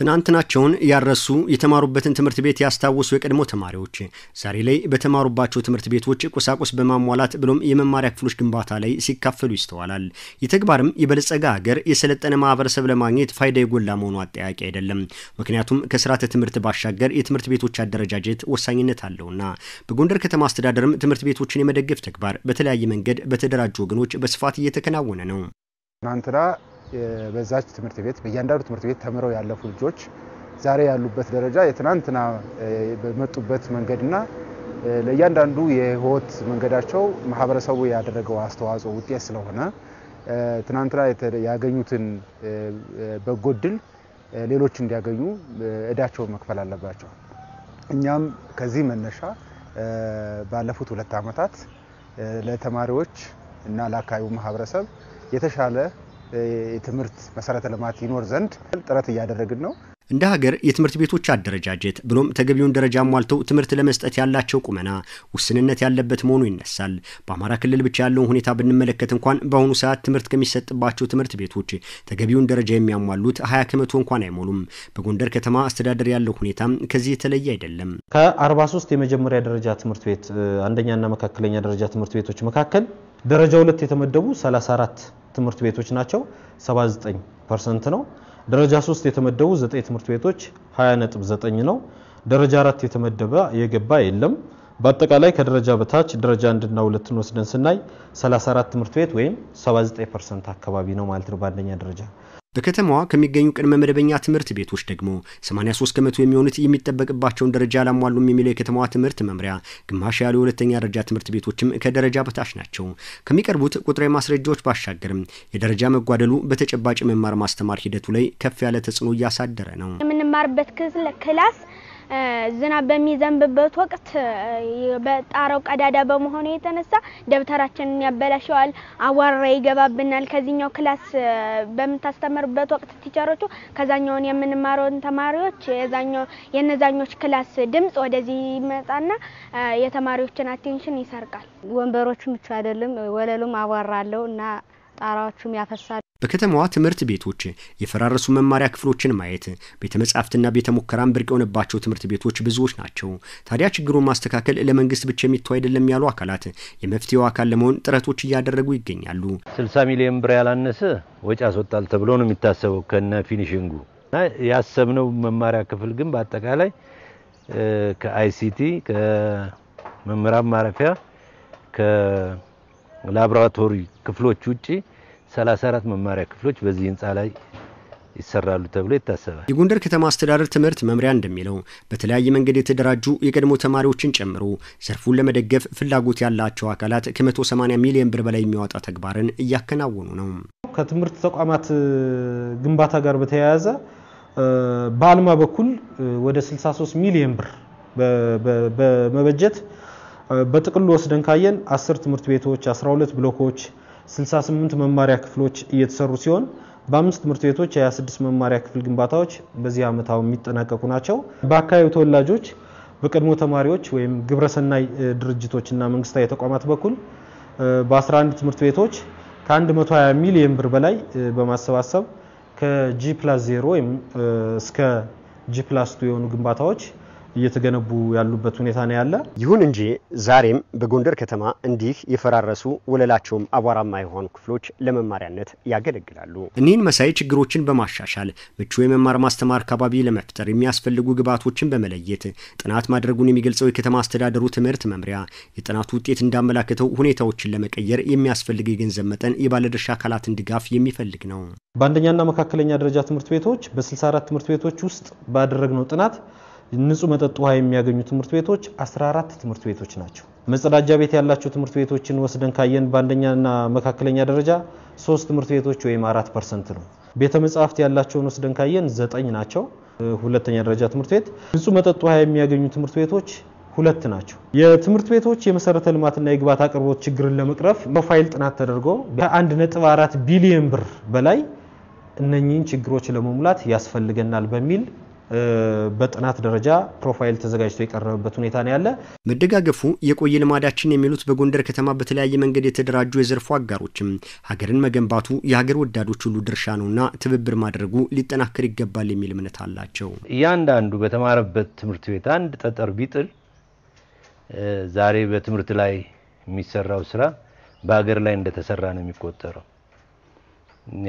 ትናንትናቸውን ያረሱ የተማሩበትን ትምህርት ቤት ያስታወሱ የቀድሞ ተማሪዎች ዛሬ ላይ በተማሩባቸው ትምህርት ቤቶች ቁሳቁስ በማሟላት ብሎም የመማሪያ ክፍሎች ግንባታ ላይ ሲካፈሉ ይስተዋላል። የተግባርም የበለጸገ ሀገር የሰለጠነ ማህበረሰብ ለማግኘት ፋይዳ የጎላ መሆኑ አጠያቂ አይደለም። ምክንያቱም ከስርዓተ ትምህርት ባሻገር የትምህርት ቤቶች አደረጃጀት ወሳኝነት አለውና። በጎንደር ከተማ አስተዳደርም ትምህርት ቤቶችን የመደገፍ ተግባር በተለያየ መንገድ በተደራጁ ወገኖች በስፋት እየተከናወነ ነው። ትናንትና በዛች ትምህርት ቤት በእያንዳንዱ ትምህርት ቤት ተምረው ያለፉ ልጆች ዛሬ ያሉበት ደረጃ የትናንትና በመጡበት መንገድና ለእያንዳንዱ የህይወት መንገዳቸው ማህበረሰቡ ያደረገው አስተዋጽኦ ውጤት ስለሆነ ትናንትና ያገኙትን በጎ እድል ሌሎች እንዲያገኙ እዳቸውን መክፈል አለባቸው። እኛም ከዚህ መነሻ ባለፉት ሁለት ዓመታት ለተማሪዎች እና ለአካባቢው ማህበረሰብ የተሻለ የትምህርት መሰረተ ልማት ይኖር ዘንድ ጥረት እያደረግን ነው። እንደ ሀገር የትምህርት ቤቶች አደረጃጀት ብሎም ተገቢውን ደረጃ ሟልተው ትምህርት ለመስጠት ያላቸው ቁመና ውስንነት ያለበት መሆኑ ይነሳል። በአማራ ክልል ብቻ ያለውን ሁኔታ ብንመለከት እንኳን በአሁኑ ሰዓት ትምህርት ከሚሰጥባቸው ትምህርት ቤቶች ተገቢውን ደረጃ የሚያሟሉት ሀያ ከመቶ እንኳን አይሞሉም። በጎንደር ከተማ አስተዳደር ያለው ሁኔታ ከዚህ የተለየ አይደለም። ከ43 የመጀመሪያ ደረጃ ትምህርት ቤት አንደኛና መካከለኛ ደረጃ ትምህርት ቤቶች መካከል ደረጃ ሁለት የተመደቡ 34 ትምህርት ቤቶች ናቸው። 79 ፐርሰንት ነው። ደረጃ 3 የተመደቡ 9 ትምህርት ቤቶች 20.9 ነው። ደረጃ 4 የተመደበ የገባ የለም። በአጠቃላይ ከደረጃ በታች ደረጃ አንድና ሁለትን ወስደን ስናይ 34 ትምህርት ቤት ወይም 79% አካባቢ ነው ማለት ነው በአንደኛ ደረጃ። በከተማዋ ከሚገኙ ቅድመ መደበኛ ትምህርት ቤቶች ደግሞ 83 ከመቶ የሚሆኑት የሚጠበቅባቸውን ደረጃ አላሟሉም የሚለው የከተማዋ ትምህርት መምሪያ፣ ግማሽ ያሉ የሁለተኛ ደረጃ ትምህርት ቤቶችም ከደረጃ በታች ናቸው። ከሚቀርቡት ቁጥራዊ ማስረጃዎች ባሻገርም የደረጃ መጓደሉ በተጨባጭ መማር ማስተማር ሂደቱ ላይ ከፍ ያለ ተጽዕኖ እያሳደረ ነው። የምንማርበት ክላስ ዝናብ በሚዘንብበት ወቅት በጣራው ቀዳዳ በመሆኑ የተነሳ ደብተራችንን ያበላሸዋል፣ አዋራ ይገባብናል። ከዚህኛው ክላስ በምታስተምርበት ወቅት ቲቸሮቹ ከዛኛውን የምንማረውን ተማሪዎች የነዛኞች ክላስ ድምጽ ወደዚህ ይመጣና የተማሪዎችን አቴንሽን ይሰርቃል። ወንበሮቹ ምቹ አይደለም፣ ወለሉም አዋራ አለው እና ጣራዎቹም ያፈሳል። በከተማዋ ትምህርት ቤቶች የፈራረሱ መማሪያ ክፍሎችን ማየት ቤተ መጻሕፍትና ቤተ ብርቅ የሆነባቸው ትምህርት ቤቶች ብዙዎች ናቸው። ታዲያ ችግሩን ማስተካከል ለመንግስት ብቻ የሚተው አይደለም ያሉ አካላት የመፍትሄው አካል ለመሆን ጥረቶች እያደረጉ ይገኛሉ። 60 ሚሊዮን ብር ያላነሰ ወጪ ያስወጣል ተብሎ ነው የሚታሰበው ከነ ፊኒሽንጉ እና ያሰብነው መማሪያ ክፍል ግን በአጠቃላይ ከአይሲቲ ከመምህራን ማረፊያ ከላብራቶሪ ክፍሎች ውጪ 34 መማሪያ ክፍሎች በዚህ ህንፃ ላይ ይሰራሉ ተብሎ ይታሰባል። የጎንደር ከተማ አስተዳደር ትምህርት መምሪያ እንደሚለው በተለያየ መንገድ የተደራጁ የቀድሞ ተማሪዎችን ጨምሮ ዘርፉን ለመደገፍ ፍላጎት ያላቸው አካላት ከ180 ሚሊዮን ብር በላይ የሚያወጣ ተግባርን እያከናወኑ ነው። ከትምህርት ተቋማት ግንባታ ጋር በተያያዘ በአልማ በኩል ወደ 63 ሚሊዮን ብር በመበጀት በጥቅሉ ወስደን ካየን 10 ትምህርት ቤቶች፣ 12 ብሎኮች 68 መማሪያ ክፍሎች እየተሰሩ ሲሆን በአምስት ትምህርት ቤቶች የ26 መማሪያ ክፍል ግንባታዎች በዚህ ዓመት የሚጠናቀቁ ናቸው። በአካባቢው ተወላጆች በቀድሞ ተማሪዎች ወይም ግብረሰናይ ድርጅቶችና መንግስታዊ ተቋማት በኩል በ11 ትምህርት ቤቶች ከ120 ሚሊዮን ብር በላይ በማሰባሰብ ከጂ ፕላስ 0 ወይም እስከ ጂ ፕላስ የሆኑ ግንባታዎች እየተገነቡ ያሉበት ሁኔታ ነው ያለ። ይሁን እንጂ ዛሬም በጎንደር ከተማ እንዲህ የፈራረሱ ወለላቸውም አቧራማ የሆኑ ክፍሎች ለመማሪያነት ያገለግላሉ። እኒህን መሳይ ችግሮችን በማሻሻል ምቹ የመማር ማስተማር አካባቢ ለመፍጠር የሚያስፈልጉ ግብዓቶችን በመለየት ጥናት ማድረጉን የሚገልጸው የከተማ አስተዳደሩ ትምህርት መምሪያ የጥናቱ ውጤት እንዳመላከተው ሁኔታዎችን ለመቀየር የሚያስፈልግ የገንዘብ መጠን የባለድርሻ አካላትን ድጋፍ የሚፈልግ ነው። በአንደኛና መካከለኛ ደረጃ ትምህርት ቤቶች በ64 ትምህርት ቤቶች ውስጥ ባደረግነው ጥናት ንጹህ መጠጥ ውሃ የሚያገኙ ትምህርት ቤቶች 14 ትምህርት ቤቶች ናቸው። መጸዳጃ ቤት ያላቸው ትምህርት ቤቶችን ወስደን ካየን በአንደኛና መካከለኛ ደረጃ ሶስት ትምህርት ቤቶች ወይም አራት ፐርሰንት ነው። ቤተ መጻሕፍት ያላቸውን ወስደን ካየን ዘጠኝ ናቸው። ሁለተኛ ደረጃ ትምህርት ቤት ንጹህ መጠጥ ውሃ የሚያገኙ ትምህርት ቤቶች ሁለት ናቸው። የትምህርት ቤቶች የመሰረተ ልማትና የግብዓት አቅርቦት ችግርን ለመቅረፍ ፕሮፋይል ጥናት ተደርጎ ከ1.4 ቢሊዮን ብር በላይ እነኚህን ችግሮች ለመሙላት ያስፈልገናል በሚል በጥናት ደረጃ ፕሮፋይል ተዘጋጅቶ የቀረበበት ሁኔታ ነው ያለ። መደጋገፉ የቆየ ልማዳችን የሚሉት በጎንደር ከተማ በተለያየ መንገድ የተደራጁ የዘርፉ አጋሮችም ሀገርን መገንባቱ የሀገር ወዳዶች ሁሉ ድርሻ ነውና ትብብር ማድረጉ ሊጠናከር ይገባል የሚል እምነት አላቸው። እያንዳንዱ በተማረበት ትምህርት ቤት አንድ ጠጠር ቢጥል ዛሬ በትምህርት ላይ የሚሰራው ስራ በሀገር ላይ እንደተሰራ ነው የሚቆጠረው።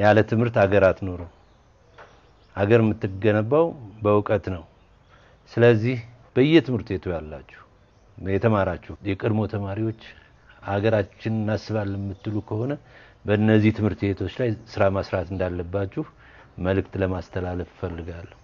ያለ ትምህርት ሀገር ኖረው። ሀገር የምትገነባው በእውቀት ነው። ስለዚህ በየትምህርት ቤቱ ያላችሁ የተማራችሁ የቀድሞ ተማሪዎች ሀገራችን እናስባለን የምትሉ ከሆነ በእነዚህ ትምህርት ቤቶች ላይ ስራ ማስራት እንዳለባችሁ መልእክት ለማስተላለፍ እፈልጋለሁ።